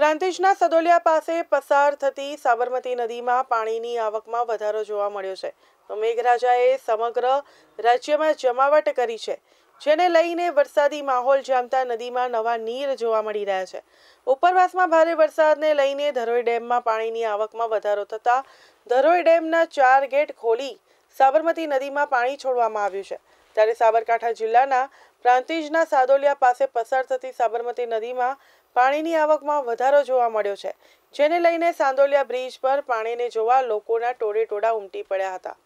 પ્રાંતિજના સદોલિયા પાસે પસાર થતી સાબરમતી નદીમાં પાણીની આવકમાં વધારો જોવા મળ્યો છે તો મેઘરાજાએ સમગ્ર રાજ્યમાં જમાવટ કરી છે જેને લઈને વરસાદી માહોલ જામતા નદીમાં નવા નીર જોવા મળી રહ્યા છે ઉપરવાસમાં ભારે વરસાદને લઈને ધરોઈ ડેમમાં પાણીની આવકમાં વધારો થતાં ધરોઈ ડેમના ચાર ગેટ ખોલી સાબરમતી નદીમાં પાણી છોડવામાં આવ્યું છે ત્યારે સાબરકાંઠા જિલ્લાના પ્રાંતિજના સાદોલિયા પાસે પસાર થતી સાબરમતી નદીમાં પાણીની આવકમાં વધારો જોવા મળ્યો છે જેને લઈને સાંદોલિયા બ્રિજ પર પાણીને જોવા લોકોના ટોળે ટોળા ઉમટી પડ્યા હતા